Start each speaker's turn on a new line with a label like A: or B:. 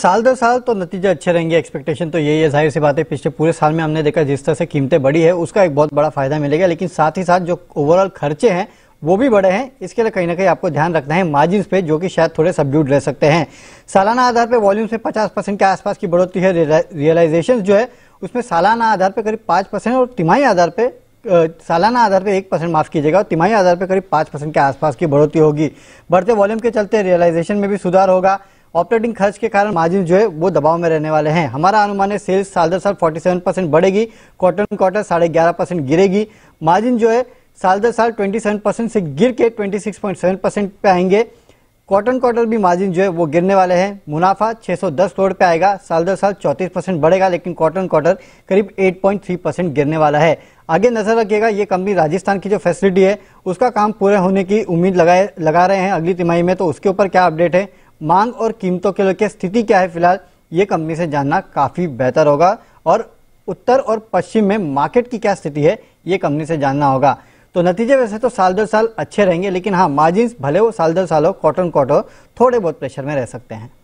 A: साल दर साल तो नतीजे अच्छे रहेंगे एक्सपेक्टेशन तो यही है जाहिर सी बात है पिछले पूरे साल में हमने देखा जिस तरह से कीमतें बढ़ी है उसका एक बहुत बड़ा फायदा मिलेगा लेकिन साथ ही साथ जो ओवरऑल खर्चे हैं वो भी बड़े हैं इसके लिए कहीं ना कहीं आपको ध्यान रखना है मार्जिन पे जो कि शायद थोड़े सब्ड्यूड रह सकते हैं सालाना आधार पर वॉल्यूम से पचास परसेंट के आसपास की बढ़ोतरी है रियलाइजेशन जो है उसमें सालाना आधार पर करीब पाँच परसेंट और तिमाही आधार पर सालाना आधार पर एक परसेंट माफ कीजिएगा और तिमाही आधार पर करीब पाँच परसेंट के आसपास की बढ़ोतरी होगी बढ़ते वॉल्यूम के चलते रियलाइजेशन में भी सुधार होगा ऑपरेटिंग खर्च के कारण मार्जिन जो है वो दबाव में रहने वाले हैं हमारा अनुमान है सेल्स साल दर साल 47 परसेंट बढ़ेगी क्वार्टर ऑन क्वार्टर साढ़े ग्यारह परसेंट गिरेगी मार्जिन जो है साल दर साल 27 परसेंट से गिर के 26.7 परसेंट पे आएंगे क्वार्टर ऑन क्वार्टर भी मार्जिन जो है वो गिरने वाले हैं मुनाफा दस करोड़ पे आएगा साल दर साल चौतीस परसेंट बढ़ेगा लेकिन क्वार्टर ऑन क्वार्टर करीब थ्री परसेंट गिरने वाला है आगे नजर रखिएगा ये कंपनी राजस्थान की जो फैसिलिटी है उसका काम पूरे होने की उम्मीद लगाए लगा रहे हैं अगली तिमाही में तो उसके ऊपर क्या अपडेट है मांग और कीमतों के लेकर स्थिति क्या है फिलहाल ये कंपनी से जानना काफ़ी बेहतर होगा और उत्तर और पश्चिम में मार्केट की क्या स्थिति है ये कंपनी से जानना होगा तो नतीजे वैसे तो साल दर साल अच्छे रहेंगे लेकिन हाँ मार्जिन भले वो साल दर साल हो कॉटन कॉटो थोड़े बहुत प्रेशर में रह सकते हैं